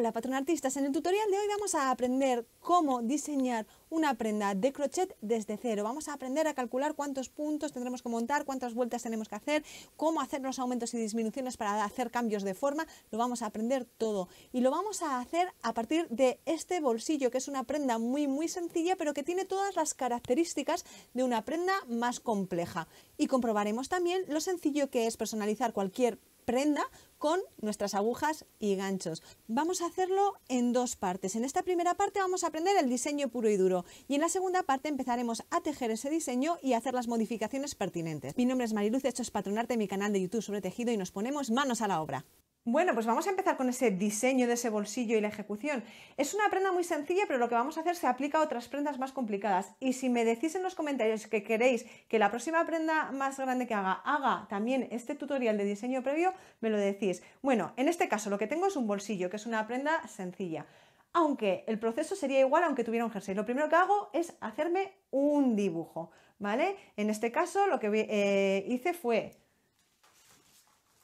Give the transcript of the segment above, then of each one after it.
Hola patrón artistas, en el tutorial de hoy vamos a aprender cómo diseñar una prenda de crochet desde cero. Vamos a aprender a calcular cuántos puntos tendremos que montar, cuántas vueltas tenemos que hacer, cómo hacer los aumentos y disminuciones para hacer cambios de forma, lo vamos a aprender todo. Y lo vamos a hacer a partir de este bolsillo, que es una prenda muy muy sencilla, pero que tiene todas las características de una prenda más compleja. Y comprobaremos también lo sencillo que es personalizar cualquier prenda con nuestras agujas y ganchos. Vamos a hacerlo en dos partes. En esta primera parte vamos a aprender el diseño puro y duro y en la segunda parte empezaremos a tejer ese diseño y hacer las modificaciones pertinentes. Mi nombre es Mariluz, esto es Patronarte, mi canal de YouTube sobre tejido y nos ponemos manos a la obra. Bueno, pues vamos a empezar con ese diseño de ese bolsillo y la ejecución. Es una prenda muy sencilla, pero lo que vamos a hacer se aplica a otras prendas más complicadas. Y si me decís en los comentarios que queréis que la próxima prenda más grande que haga haga también este tutorial de diseño previo, me lo decís. Bueno, en este caso lo que tengo es un bolsillo, que es una prenda sencilla. Aunque el proceso sería igual aunque tuviera un jersey. Lo primero que hago es hacerme un dibujo, ¿vale? En este caso lo que eh, hice fue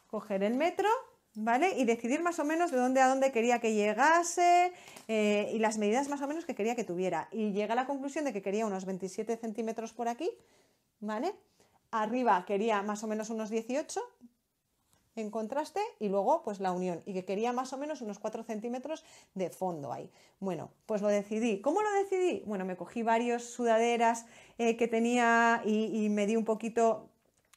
coger el metro ¿vale? Y decidir más o menos de dónde a dónde quería que llegase eh, y las medidas más o menos que quería que tuviera. Y llega a la conclusión de que quería unos 27 centímetros por aquí, ¿vale? Arriba quería más o menos unos 18 en contraste y luego pues la unión y que quería más o menos unos 4 centímetros de fondo ahí. Bueno, pues lo decidí. ¿Cómo lo decidí? Bueno, me cogí varios sudaderas eh, que tenía y me di un poquito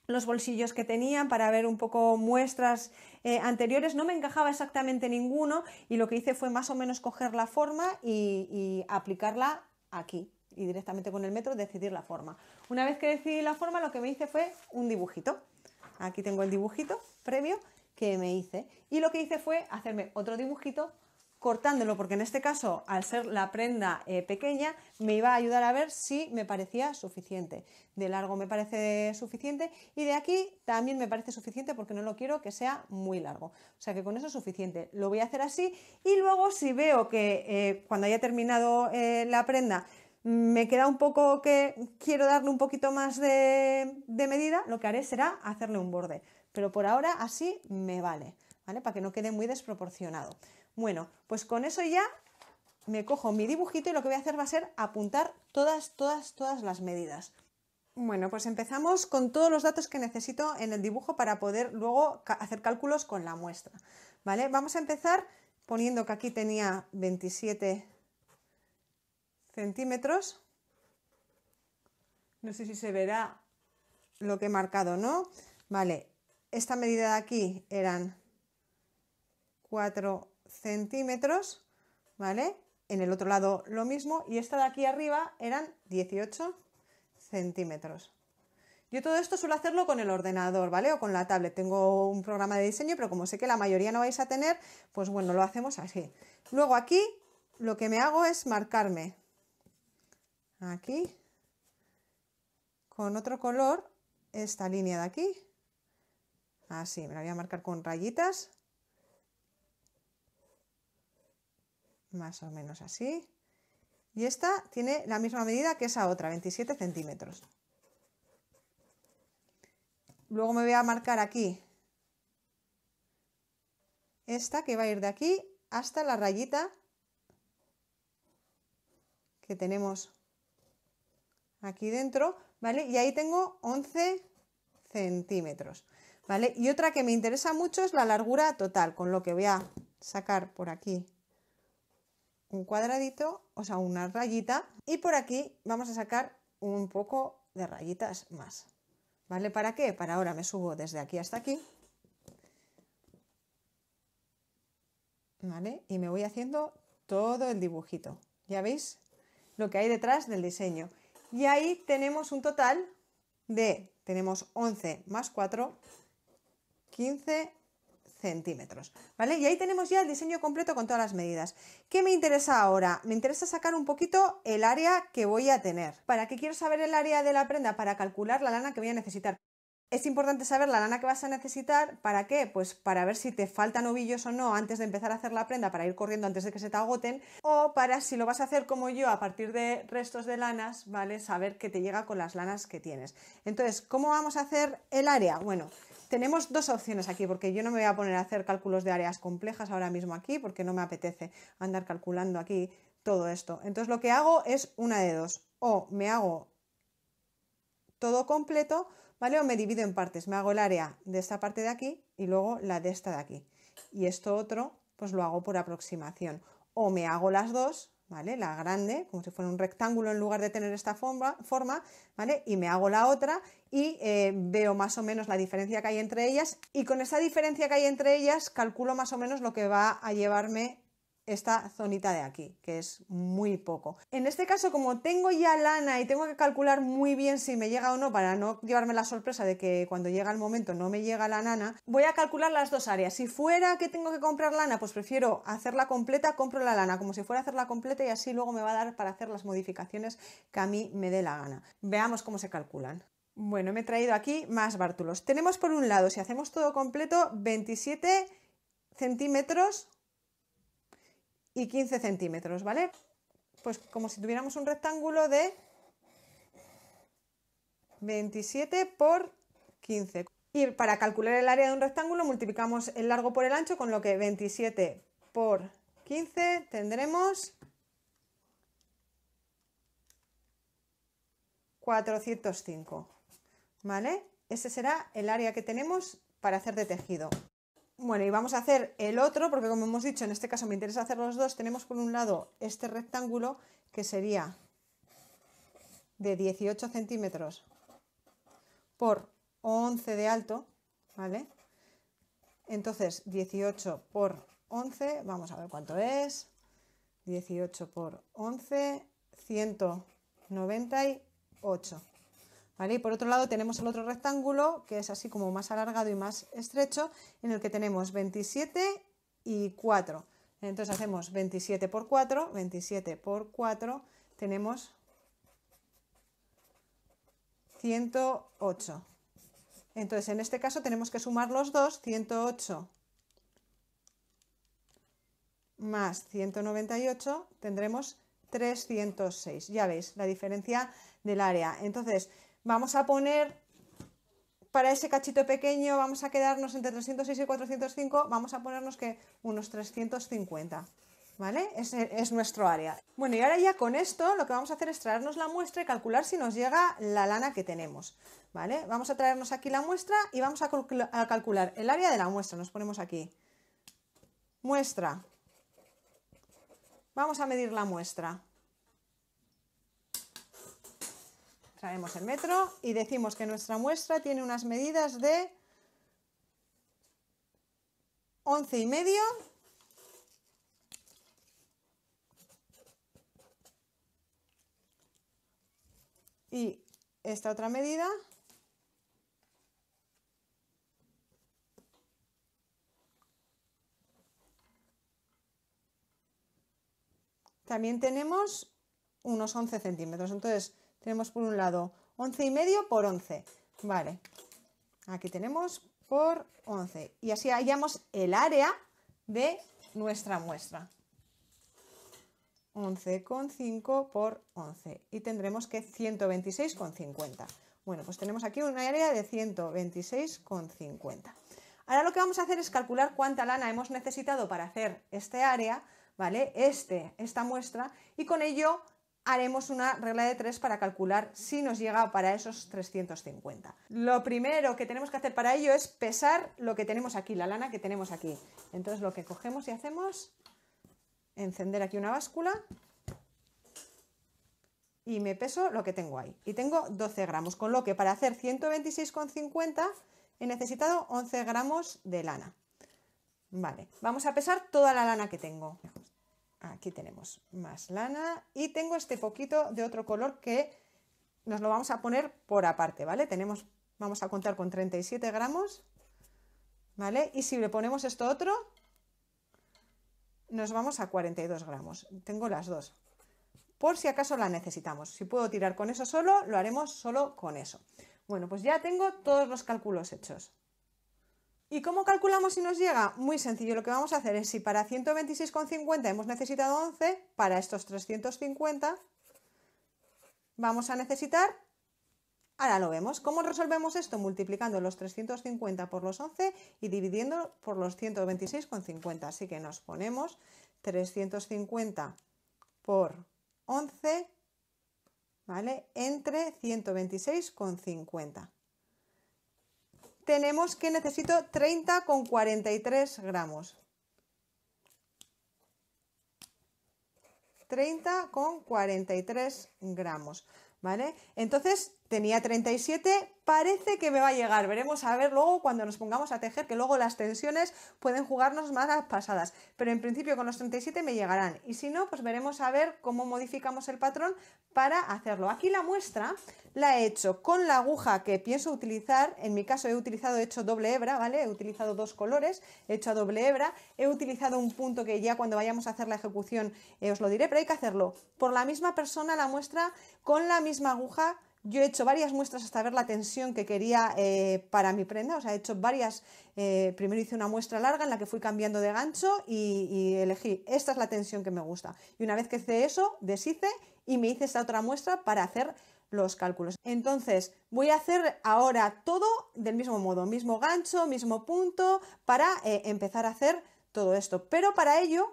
los bolsillos que tenía para ver un poco muestras eh, anteriores. No me encajaba exactamente ninguno y lo que hice fue más o menos coger la forma y, y aplicarla aquí y directamente con el metro decidir la forma. Una vez que decidí la forma, lo que me hice fue un dibujito. Aquí tengo el dibujito previo que me hice y lo que hice fue hacerme otro dibujito cortándolo, porque en este caso, al ser la prenda eh, pequeña, me iba a ayudar a ver si me parecía suficiente. De largo me parece suficiente y de aquí también me parece suficiente porque no lo quiero que sea muy largo. O sea que con eso es suficiente. Lo voy a hacer así y luego si veo que eh, cuando haya terminado eh, la prenda me queda un poco que quiero darle un poquito más de, de medida, lo que haré será hacerle un borde. Pero por ahora así me vale, ¿vale? Para que no quede muy desproporcionado. Bueno, pues con eso ya me cojo mi dibujito y lo que voy a hacer va a ser apuntar todas, todas, todas las medidas. Bueno, pues empezamos con todos los datos que necesito en el dibujo para poder luego hacer cálculos con la muestra. ¿Vale? Vamos a empezar poniendo que aquí tenía 27 centímetros. No sé si se verá lo que he marcado, ¿no? Vale, esta medida de aquí eran 4 centímetros, ¿vale? En el otro lado lo mismo y esta de aquí arriba eran 18 centímetros. Yo todo esto suelo hacerlo con el ordenador, ¿vale? O con la tablet. Tengo un programa de diseño, pero como sé que la mayoría no vais a tener, pues bueno, lo hacemos así. Luego aquí lo que me hago es marcarme aquí con otro color esta línea de aquí. Así, me la voy a marcar con rayitas más o menos así. Y esta tiene la misma medida que esa otra, 27 centímetros. Luego me voy a marcar aquí esta que va a ir de aquí hasta la rayita que tenemos aquí dentro, ¿vale? Y ahí tengo 11 centímetros, ¿vale? Y otra que me interesa mucho es la largura total, con lo que voy a sacar por aquí un cuadradito, o sea, una rayita, y por aquí vamos a sacar un poco de rayitas más. ¿Vale? ¿Para qué? Para ahora me subo desde aquí hasta aquí. ¿Vale? Y me voy haciendo todo el dibujito. ¿Ya veis? Lo que hay detrás del diseño. Y ahí tenemos un total de, tenemos 11 más 4, 15 centímetros, ¿vale? Y ahí tenemos ya el diseño completo con todas las medidas. ¿Qué me interesa ahora? Me interesa sacar un poquito el área que voy a tener. ¿Para qué quiero saber el área de la prenda? Para calcular la lana que voy a necesitar. Es importante saber la lana que vas a necesitar, ¿para qué? Pues para ver si te faltan ovillos o no antes de empezar a hacer la prenda, para ir corriendo antes de que se te agoten, o para si lo vas a hacer como yo a partir de restos de lanas, ¿vale? Saber que te llega con las lanas que tienes. Entonces, ¿cómo vamos a hacer el área? Bueno, tenemos dos opciones aquí, porque yo no me voy a poner a hacer cálculos de áreas complejas ahora mismo aquí, porque no me apetece andar calculando aquí todo esto. Entonces lo que hago es una de dos, o me hago todo completo, ¿vale? O me divido en partes, me hago el área de esta parte de aquí y luego la de esta de aquí. Y esto otro, pues lo hago por aproximación. O me hago las dos, ¿vale? La grande, como si fuera un rectángulo en lugar de tener esta forma, ¿vale? Y me hago la otra y eh, veo más o menos la diferencia que hay entre ellas y con esa diferencia que hay entre ellas calculo más o menos lo que va a llevarme esta zonita de aquí, que es muy poco. En este caso, como tengo ya lana y tengo que calcular muy bien si me llega o no para no llevarme la sorpresa de que cuando llega el momento no me llega la nana, voy a calcular las dos áreas. Si fuera que tengo que comprar lana, pues prefiero hacerla completa, compro la lana como si fuera a hacerla completa y así luego me va a dar para hacer las modificaciones que a mí me dé la gana. Veamos cómo se calculan. Bueno, me he traído aquí más bártulos. Tenemos por un lado, si hacemos todo completo, 27 centímetros y 15 centímetros, ¿vale? Pues como si tuviéramos un rectángulo de 27 por 15. Y para calcular el área de un rectángulo multiplicamos el largo por el ancho, con lo que 27 por 15 tendremos 405. ¿Vale? Ese será el área que tenemos para hacer de tejido. Bueno, y vamos a hacer el otro, porque como hemos dicho, en este caso me interesa hacer los dos. Tenemos por un lado este rectángulo, que sería de 18 centímetros por 11 de alto, ¿vale? Entonces, 18 por 11, vamos a ver cuánto es. 18 por 11, 198. Y por otro lado tenemos el otro rectángulo que es así como más alargado y más estrecho en el que tenemos 27 y 4. Entonces hacemos 27 por 4, 27 por 4 tenemos 108. Entonces en este caso tenemos que sumar los dos, 108 más 198 tendremos 306. Ya veis la diferencia del área. Entonces, Vamos a poner para ese cachito pequeño, vamos a quedarnos entre 306 y 405, vamos a ponernos que unos 350. ¿Vale? Es, es nuestro área. Bueno, y ahora ya con esto lo que vamos a hacer es traernos la muestra y calcular si nos llega la lana que tenemos. ¿Vale? Vamos a traernos aquí la muestra y vamos a calcular el área de la muestra. Nos ponemos aquí. Muestra. Vamos a medir la muestra. traemos el metro y decimos que nuestra muestra tiene unas medidas de 11 y medio y esta otra medida también tenemos unos 11 centímetros. Entonces, tenemos por un lado 11 y medio por 11. Vale, aquí tenemos por 11. Y así hallamos el área de nuestra muestra. 11,5 por 11 y tendremos que 126,50. Bueno, pues tenemos aquí un área de 126,50. Ahora lo que vamos a hacer es calcular cuánta lana hemos necesitado para hacer este área, ¿vale? Este, esta muestra y con ello haremos una regla de 3 para calcular si nos llega para esos 350. Lo primero que tenemos que hacer para ello es pesar lo que tenemos aquí, la lana que tenemos aquí. Entonces lo que cogemos y hacemos, encender aquí una báscula y me peso lo que tengo ahí. Y tengo 12 gramos, con lo que para hacer 126,50 he necesitado 11 gramos de lana. Vale, vamos a pesar toda la lana que tengo. Aquí tenemos más lana y tengo este poquito de otro color que nos lo vamos a poner por aparte, ¿vale? Tenemos, vamos a contar con 37 gramos, ¿vale? Y si le ponemos esto otro, nos vamos a 42 gramos. Tengo las dos. Por si acaso la necesitamos. Si puedo tirar con eso solo, lo haremos solo con eso. Bueno, pues ya tengo todos los cálculos hechos. ¿Y cómo calculamos si nos llega? Muy sencillo, lo que vamos a hacer es si para 126,50 hemos necesitado 11, para estos 350 vamos a necesitar, ahora lo vemos, ¿cómo resolvemos esto? Multiplicando los 350 por los 11 y dividiendo por los 126,50, así que nos ponemos 350 por 11, ¿vale? Entre 126,50 tenemos que necesito 30 con 43 gramos. 30 con 43 gramos, ¿vale? Entonces, tenía 37, parece que me va a llegar. Veremos a ver luego cuando nos pongamos a tejer, que luego las tensiones pueden jugarnos más pasadas. Pero en principio con los 37 me llegarán. Y si no, pues veremos a ver cómo modificamos el patrón para hacerlo. Aquí la muestra la he hecho con la aguja que pienso utilizar. En mi caso he utilizado, he hecho doble hebra, ¿vale? He utilizado dos colores, he hecho a doble hebra. He utilizado un punto que ya cuando vayamos a hacer la ejecución eh, os lo diré, pero hay que hacerlo por la misma persona la muestra con la misma aguja yo he hecho varias muestras hasta ver la tensión que quería eh, para mi prenda, o sea, he hecho varias, eh, primero hice una muestra larga en la que fui cambiando de gancho y, elegí, esta es la tensión que me gusta. Y una vez que hice eso, deshice y me hice esta otra muestra para hacer los cálculos. Entonces, voy a hacer ahora todo del mismo modo, mismo gancho, mismo punto, para eh, empezar a hacer todo esto. Pero para ello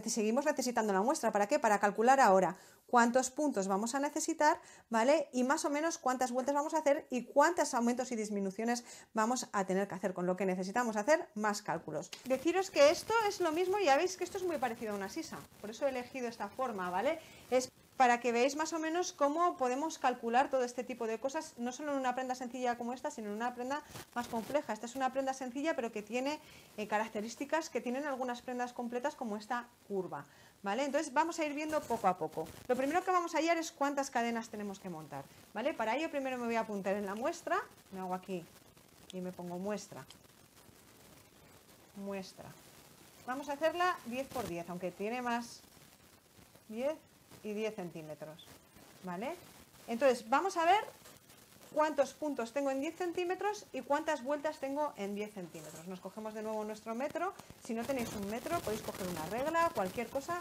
seguimos necesitando la muestra. ¿Para qué? Para calcular ahora cuántos puntos vamos a necesitar, ¿vale? Y más o menos cuántas vueltas vamos a hacer y cuántos aumentos y disminuciones vamos a tener que hacer, con lo que necesitamos hacer más cálculos. Deciros que esto es lo mismo, ya veis que esto es muy parecido a una sisa, por eso he elegido esta forma, ¿vale? Es para que veáis más o menos cómo podemos calcular todo este tipo de cosas, no solo en una prenda sencilla como esta, sino en una prenda más compleja. Esta es una prenda sencilla, pero que tiene eh, características que tienen algunas prendas completas como esta curva. ¿Vale? Entonces vamos a ir viendo poco a poco. Lo primero que vamos a hallar es cuántas cadenas tenemos que montar. ¿vale? Para ello primero me voy a apuntar en la muestra, me hago aquí y me pongo muestra. Muestra. Vamos a hacerla 10 por 10, aunque tiene más 10 y 10 centímetros. ¿Vale? Entonces, vamos a ver cuántos puntos tengo en 10 centímetros y cuántas vueltas tengo en 10 centímetros. Nos cogemos de nuevo nuestro metro. Si no tenéis un metro, podéis coger una regla, cualquier cosa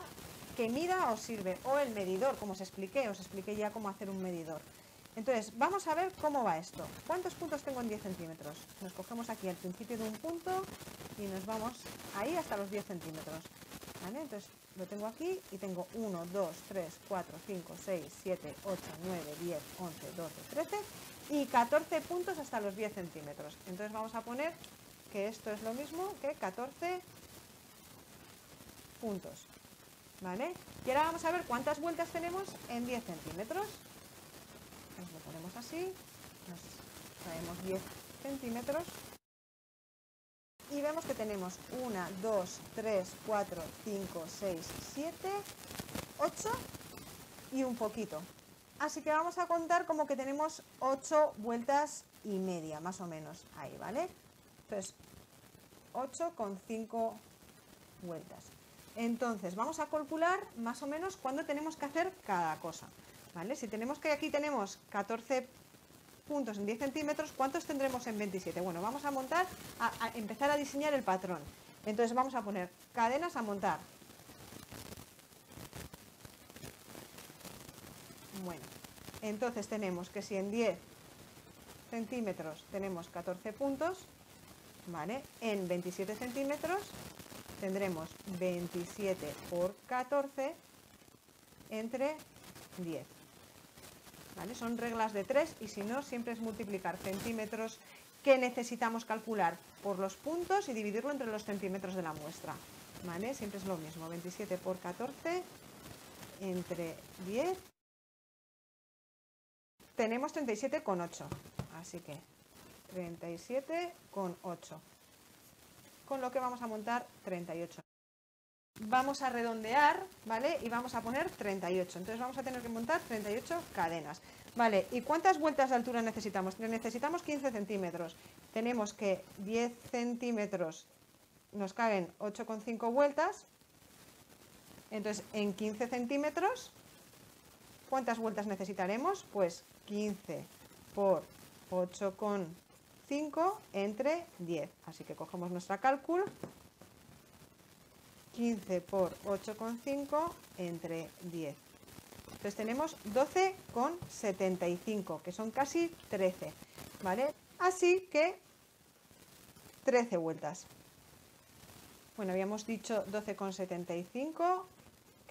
que mida os sirve. O el medidor, como os expliqué, os expliqué ya cómo hacer un medidor. Entonces, vamos a ver cómo va esto. ¿Cuántos puntos tengo en 10 centímetros? Nos cogemos aquí al principio de un punto y nos vamos ahí hasta los 10 centímetros. Entonces lo tengo aquí y tengo 1, 2, 3, 4, 5, 6, 7, 8, 9, 10, 11, 12, 13 y 14 puntos hasta los 10 centímetros. Entonces vamos a poner que esto es lo mismo que 14 puntos. ¿Vale? Y ahora vamos a ver cuántas vueltas tenemos en 10 centímetros. Entonces pues lo ponemos así, nos traemos 10 centímetros y vemos que tenemos 1, 2, 3, 4, 5, 6, 7, 8 y un poquito. Así que vamos a contar como que tenemos 8 vueltas y media, más o menos, ahí, ¿vale? Entonces, 8 con 5 vueltas. Entonces, vamos a calcular más o menos cuándo tenemos que hacer cada cosa, ¿vale? Si tenemos que aquí tenemos 14 puntos en 10 centímetros, ¿cuántos tendremos en 27? Bueno, vamos a montar, a, empezar a diseñar el patrón. Entonces vamos a poner cadenas a montar. Bueno, entonces tenemos que si en 10 centímetros tenemos 14 puntos, ¿vale? En 27 centímetros tendremos 27 por 14 entre 10. Son reglas de 3 y si no, siempre es multiplicar centímetros que necesitamos calcular por los puntos y dividirlo entre los centímetros de la muestra. Siempre es lo mismo, 27 por 14 entre 10. Tenemos 37,8, así que 37,8, con lo que vamos a montar 38 vamos a redondear, ¿vale? Y vamos a poner 38. Entonces vamos a tener que montar 38 cadenas. ¿y cuántas vueltas de altura necesitamos? Necesitamos 15 centímetros. Tenemos que 10 centímetros nos caben 8,5 vueltas. Entonces, en 15 centímetros, ¿cuántas vueltas necesitaremos? Pues 15 por 8,5 entre 10. Así que cogemos nuestra cálculo 15 por 8,5 entre 10. Entonces tenemos 12,75, que son casi 13, ¿vale? Así que 13 vueltas. Bueno, habíamos dicho 12,75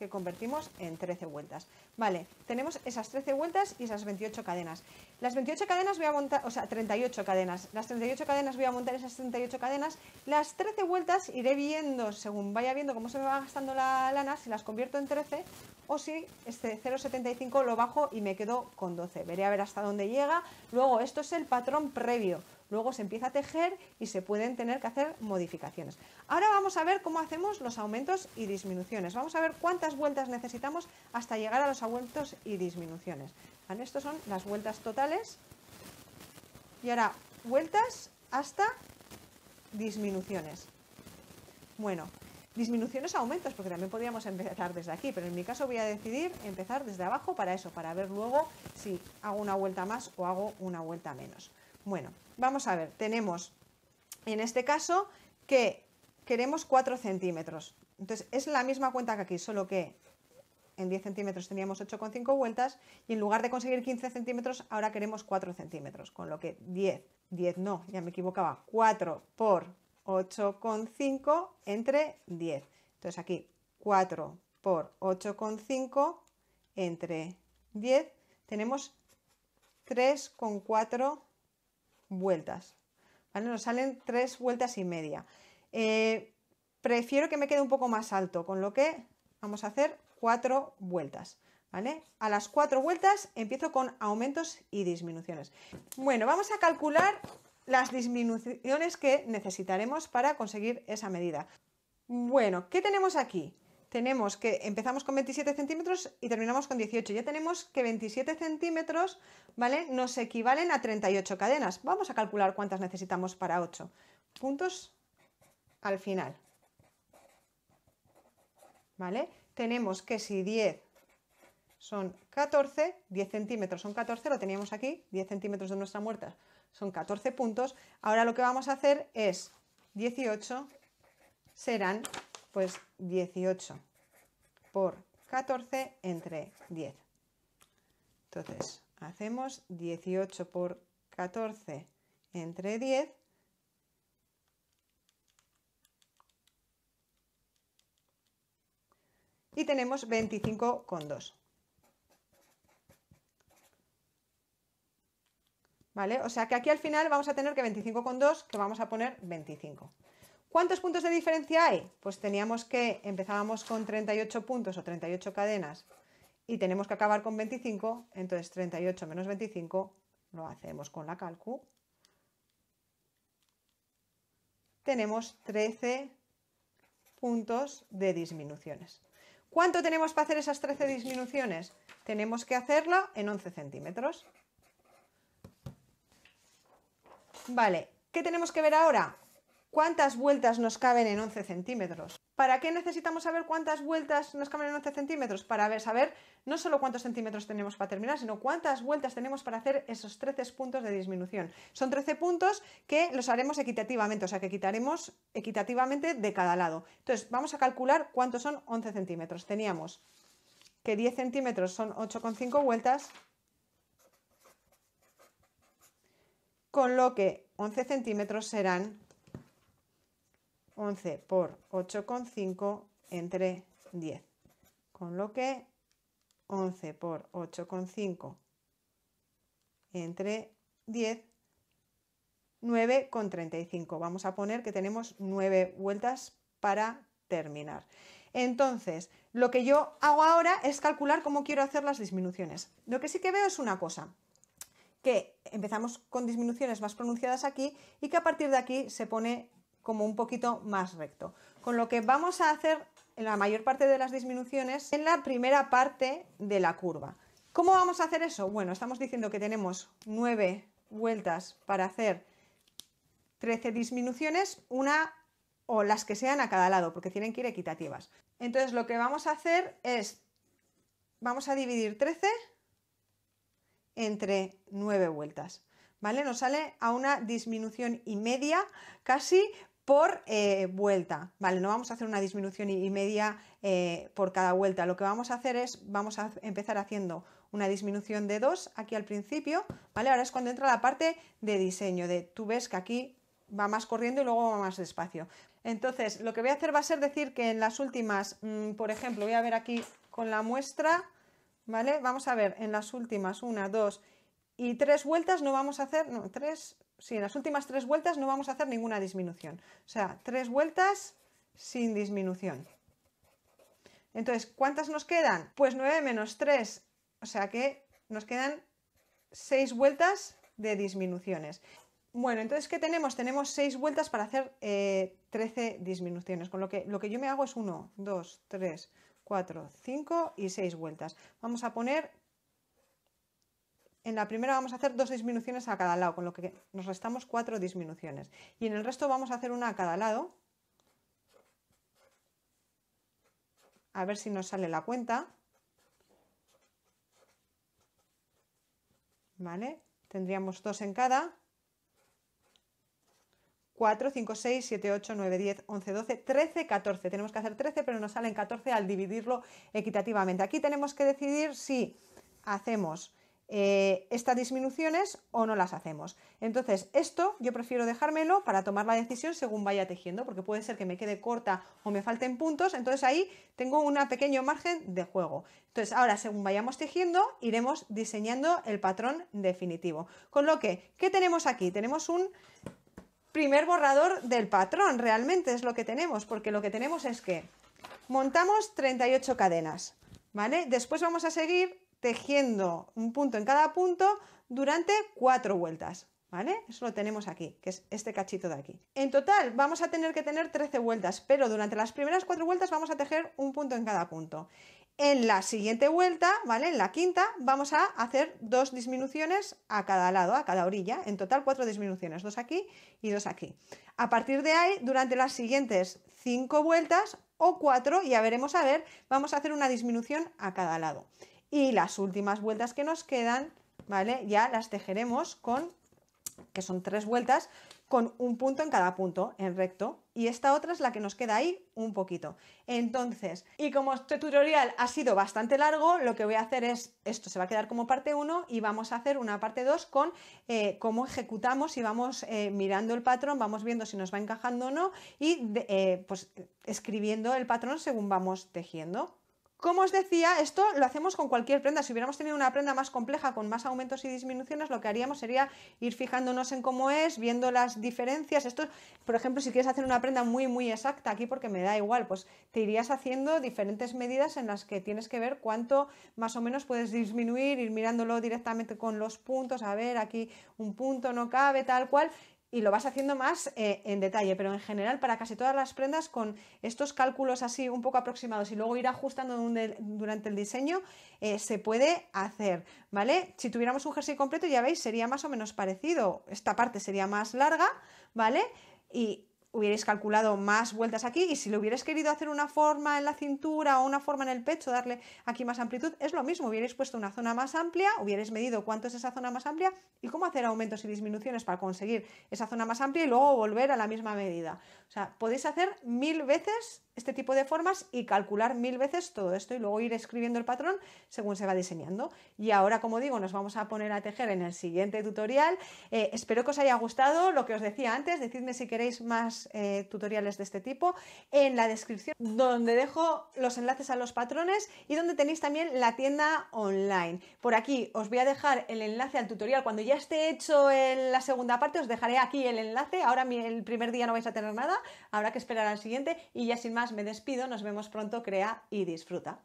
que convertimos en 13 vueltas. Vale, tenemos esas 13 vueltas y esas 28 cadenas. Las 28 cadenas voy a montar, o sea, 38 cadenas. Las 38 cadenas voy a montar esas 38 cadenas. Las 13 vueltas iré viendo, según vaya viendo cómo se me va gastando la lana, si las convierto en 13 o si este 0,75 lo bajo y me quedo con 12. Veré a ver hasta dónde llega. Luego, esto es el patrón previo luego se empieza a tejer y se pueden tener que hacer modificaciones. Ahora vamos a ver cómo hacemos los aumentos y disminuciones. Vamos a ver cuántas vueltas necesitamos hasta llegar a los aumentos y disminuciones. Estas son las vueltas totales. Y ahora vueltas hasta disminuciones. Bueno, disminuciones aumentos, porque también podríamos empezar desde aquí, pero en mi caso voy a decidir empezar desde abajo para eso, para ver luego si hago una vuelta más o hago una vuelta menos. Bueno, vamos a ver, tenemos en este caso que queremos 4 centímetros. Entonces es la misma cuenta que aquí, solo que en 10 centímetros teníamos 8,5 vueltas y en lugar de conseguir 15 centímetros ahora queremos 4 centímetros, con lo que 10, 10 no, ya me equivocaba, 4 por 8,5 entre 10. Entonces aquí 4 por 8,5 entre 10 tenemos 3,4 vueltas. Nos salen tres vueltas y media. Eh, prefiero que me quede un poco más alto, con lo que vamos a hacer cuatro vueltas. A las cuatro vueltas empiezo con aumentos y disminuciones. Bueno, vamos a calcular las disminuciones que necesitaremos para conseguir esa medida. Bueno, ¿qué tenemos aquí? tenemos que empezamos con 27 centímetros y terminamos con 18. Ya tenemos que 27 centímetros, ¿vale? Nos equivalen a 38 cadenas. Vamos a calcular cuántas necesitamos para 8. Puntos al final. ¿Vale? Tenemos que si 10 son 14, 10 centímetros son 14, lo teníamos aquí, 10 centímetros de nuestra muerta son 14 puntos. Ahora lo que vamos a hacer es 18 serán pues 18 por 14 entre 10. Entonces, hacemos 18 por 14 entre 10 y tenemos 25 con 2. ¿Vale? O sea que aquí al final vamos a tener que 25 con 2, que vamos a poner 25. ¿Cuántos puntos de diferencia hay? Pues teníamos que empezábamos con 38 puntos o 38 cadenas y tenemos que acabar con 25, entonces 38 menos 25 lo hacemos con la calcu. Tenemos 13 puntos de disminuciones. ¿Cuánto tenemos para hacer esas 13 disminuciones? Tenemos que hacerla en 11 centímetros. Vale, ¿qué tenemos que ver ahora? ¿Cuántas vueltas nos caben en 11 centímetros? ¿Para qué necesitamos saber cuántas vueltas nos caben en 11 centímetros? Para saber no solo cuántos centímetros tenemos para terminar, sino cuántas vueltas tenemos para hacer esos 13 puntos de disminución. Son 13 puntos que los haremos equitativamente, o sea que quitaremos equitativamente de cada lado. Entonces, vamos a calcular cuántos son 11 centímetros. Teníamos que 10 centímetros son 8,5 vueltas, con lo que 11 centímetros serán 11 por 8,5 entre 10. Con lo que 11 por 8,5 entre 10, 9,35. Vamos a poner que tenemos 9 vueltas para terminar. Entonces, lo que yo hago ahora es calcular cómo quiero hacer las disminuciones. Lo que sí que veo es una cosa, que empezamos con disminuciones más pronunciadas aquí y que a partir de aquí se pone como un poquito más recto. Con lo que vamos a hacer en la mayor parte de las disminuciones en la primera parte de la curva. ¿Cómo vamos a hacer eso? Bueno, estamos diciendo que tenemos 9 vueltas para hacer 13 disminuciones, una o las que sean a cada lado, porque tienen que ir equitativas. Entonces lo que vamos a hacer es, vamos a dividir 13 entre 9 vueltas. ¿Vale? Nos sale a una disminución y media casi por eh, vuelta, ¿vale? No vamos a hacer una disminución y media eh, por cada vuelta. Lo que vamos a hacer es, vamos a empezar haciendo una disminución de dos aquí al principio, ¿vale? Ahora es cuando entra la parte de diseño, de tú ves que aquí va más corriendo y luego va más despacio. Entonces, lo que voy a hacer va a ser decir que en las últimas, mm, por ejemplo, voy a ver aquí con la muestra, ¿vale? Vamos a ver en las últimas, una, dos y tres vueltas, no vamos a hacer, no, tres, sí, en las últimas tres vueltas no vamos a hacer ninguna disminución. O sea, tres vueltas sin disminución. Entonces, ¿cuántas nos quedan? Pues 9 menos 3, o sea que nos quedan 6 vueltas de disminuciones. Bueno, entonces, ¿qué tenemos? Tenemos 6 vueltas para hacer 13 eh, disminuciones, con lo que lo que yo me hago es 1, 2, 3, 4, 5 y 6 vueltas. Vamos a poner en la primera vamos a hacer dos disminuciones a cada lado, con lo que nos restamos cuatro disminuciones. Y en el resto vamos a hacer una a cada lado. A ver si nos sale la cuenta. ¿Vale? Tendríamos dos en cada. 4, 5, 6, 7, 8, 9, 10, 11, 12, 13, 14. Tenemos que hacer 13, pero nos salen 14 al dividirlo equitativamente. Aquí tenemos que decidir si hacemos eh, estas disminuciones o no las hacemos. Entonces, esto yo prefiero dejármelo para tomar la decisión según vaya tejiendo, porque puede ser que me quede corta o me falten puntos, entonces ahí tengo un pequeño margen de juego. Entonces, ahora según vayamos tejiendo, iremos diseñando el patrón definitivo. Con lo que, ¿qué tenemos aquí? Tenemos un primer borrador del patrón, realmente es lo que tenemos, porque lo que tenemos es que montamos 38 cadenas, ¿vale? Después vamos a seguir tejiendo un punto en cada punto durante cuatro vueltas. ¿Vale? Eso lo tenemos aquí, que es este cachito de aquí. En total vamos a tener que tener 13 vueltas, pero durante las primeras cuatro vueltas vamos a tejer un punto en cada punto. En la siguiente vuelta, ¿vale? En la quinta vamos a hacer dos disminuciones a cada lado, a cada orilla. En total cuatro disminuciones, dos aquí y dos aquí. A partir de ahí, durante las siguientes cinco vueltas o cuatro, ya veremos a ver, vamos a hacer una disminución a cada lado y las últimas vueltas que nos quedan, ¿vale? Ya las tejeremos con, que son tres vueltas, con un punto en cada punto, en recto, y esta otra es la que nos queda ahí un poquito. Entonces, y como este tutorial ha sido bastante largo, lo que voy a hacer es, esto se va a quedar como parte 1 y vamos a hacer una parte 2 con eh, cómo ejecutamos y vamos eh, mirando el patrón, vamos viendo si nos va encajando o no y eh, pues escribiendo el patrón según vamos tejiendo. Como os decía, esto lo hacemos con cualquier prenda. Si hubiéramos tenido una prenda más compleja con más aumentos y disminuciones, lo que haríamos sería ir fijándonos en cómo es, viendo las diferencias. Esto, por ejemplo, si quieres hacer una prenda muy, muy exacta aquí, porque me da igual, pues te irías haciendo diferentes medidas en las que tienes que ver cuánto más o menos puedes disminuir, ir mirándolo directamente con los puntos, a ver, aquí un punto no cabe, tal cual, y lo vas haciendo más eh, en detalle, pero en general para casi todas las prendas con estos cálculos así un poco aproximados y luego ir ajustando durante el diseño eh, se puede hacer, ¿vale? Si tuviéramos un jersey completo ya veis sería más o menos parecido, esta parte sería más larga, ¿vale? Y hubierais calculado más vueltas aquí y si le hubierais querido hacer una forma en la cintura o una forma en el pecho, darle aquí más amplitud, es lo mismo, hubierais puesto una zona más amplia, hubierais medido cuánto es esa zona más amplia y cómo hacer aumentos y disminuciones para conseguir esa zona más amplia y luego volver a la misma medida. O sea, podéis hacer mil veces este tipo de formas y calcular mil veces todo esto y luego ir escribiendo el patrón según se va diseñando. Y ahora, como digo, nos vamos a poner a tejer en el siguiente tutorial. Eh, espero que os haya gustado lo que os decía antes. Decidme si queréis más eh, tutoriales de este tipo en la descripción donde dejo los enlaces a los patrones y donde tenéis también la tienda online. Por aquí os voy a dejar el enlace al tutorial. Cuando ya esté hecho en la segunda parte os dejaré aquí el enlace. Ahora el primer día no vais a tener nada. Habrá que esperar al siguiente y ya sin más me despido, nos vemos pronto, crea y disfruta.